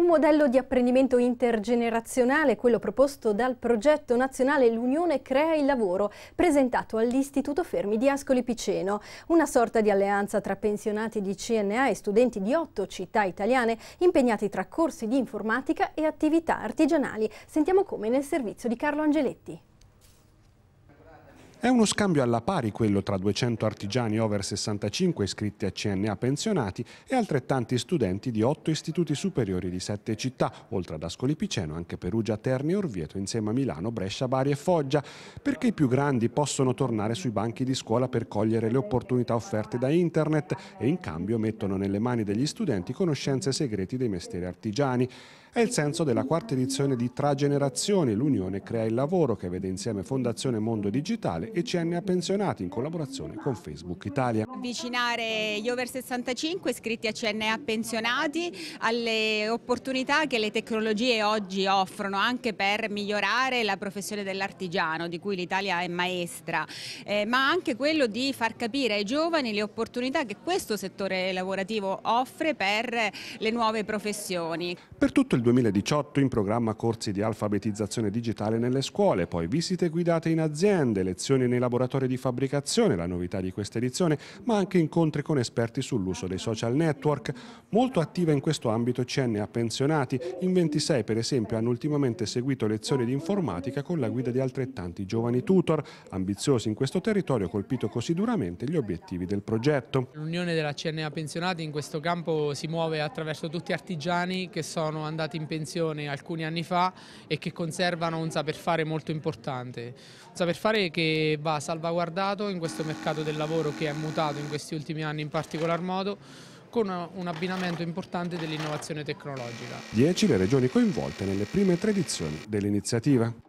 Un modello di apprendimento intergenerazionale, quello proposto dal progetto nazionale L'Unione Crea il Lavoro, presentato all'Istituto Fermi di Ascoli Piceno, una sorta di alleanza tra pensionati di CNA e studenti di otto città italiane impegnati tra corsi di informatica e attività artigianali. Sentiamo come nel servizio di Carlo Angeletti. È uno scambio alla pari quello tra 200 artigiani over 65 iscritti a CNA pensionati e altrettanti studenti di otto istituti superiori di sette città, oltre ad Ascoli Piceno anche Perugia, Terni e Orvieto, insieme a Milano, Brescia, Bari e Foggia, perché i più grandi possono tornare sui banchi di scuola per cogliere le opportunità offerte da internet e in cambio mettono nelle mani degli studenti conoscenze segreti dei mestieri artigiani. È il senso della quarta edizione di Tra Generazioni, l'Unione crea il lavoro che vede insieme Fondazione Mondo Digitale Giovani e CNA Pensionati in collaborazione con Facebook Italia. Avvicinare gli over 65 iscritti a CNA Pensionati alle opportunità che le tecnologie oggi offrono anche per migliorare la professione dell'artigiano di cui l'Italia è maestra, eh, ma anche quello di far capire ai giovani le opportunità che questo settore lavorativo offre per le nuove professioni. Per tutto il 2018 in programma corsi di alfabetizzazione digitale nelle scuole, poi visite guidate in aziende, lezioni formazione nei laboratori di fabbricazione, la novità di questa edizione, ma anche incontri con esperti sull'uso dei social network. Molto attiva in questo ambito CNA Pensionati, in 26 per esempio hanno ultimamente seguito lezioni di informatica con la guida di altrettanti giovani tutor, ambiziosi in questo territorio colpito così duramente gli obiettivi del progetto. L'unione della CNA Pensionati in questo campo si muove attraverso tutti artigiani che sono andati in pensione alcuni anni fa e che conservano un saper fare molto importante. Un saper fare che va salvaguardato in questo mercato del lavoro che è mutato in questi ultimi anni in particolar modo con un abbinamento importante dell'innovazione tecnologica. 10 le regioni coinvolte nelle prime tre edizioni dell'iniziativa.